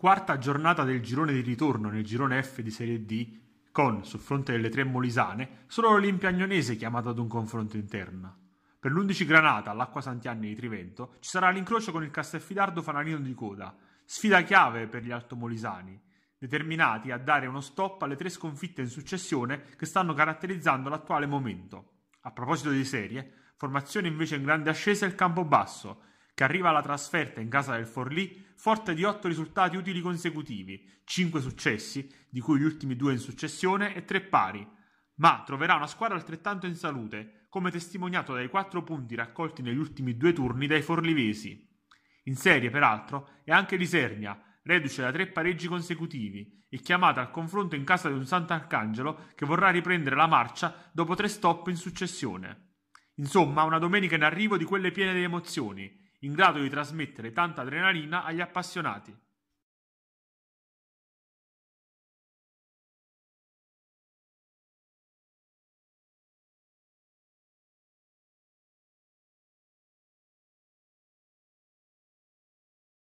quarta giornata del girone di ritorno nel girone F di Serie D con, sul fronte delle tre molisane, solo l'Olimpia Agnonese chiamata ad un confronto interno. Per l'11 Granata, all'Acqua Sant'Anni di Trivento, ci sarà l'incrocio con il Castelfidardo Fanalino di Coda, sfida chiave per gli altomolisani, determinati a dare uno stop alle tre sconfitte in successione che stanno caratterizzando l'attuale momento. A proposito di serie, formazione invece in grande ascesa è il Campobasso, che arriva alla trasferta in casa del Forlì forte di otto risultati utili consecutivi, cinque successi, di cui gli ultimi due in successione, e tre pari, ma troverà una squadra altrettanto in salute, come testimoniato dai quattro punti raccolti negli ultimi due turni dai forlivesi. In serie, peraltro, è anche Lisernia, reduce da tre pareggi consecutivi, e chiamata al confronto in casa di un Sant'Arcangelo che vorrà riprendere la marcia dopo tre stop in successione. Insomma, una domenica in arrivo di quelle piene di emozioni, in grado di trasmettere tanta adrenalina agli appassionati.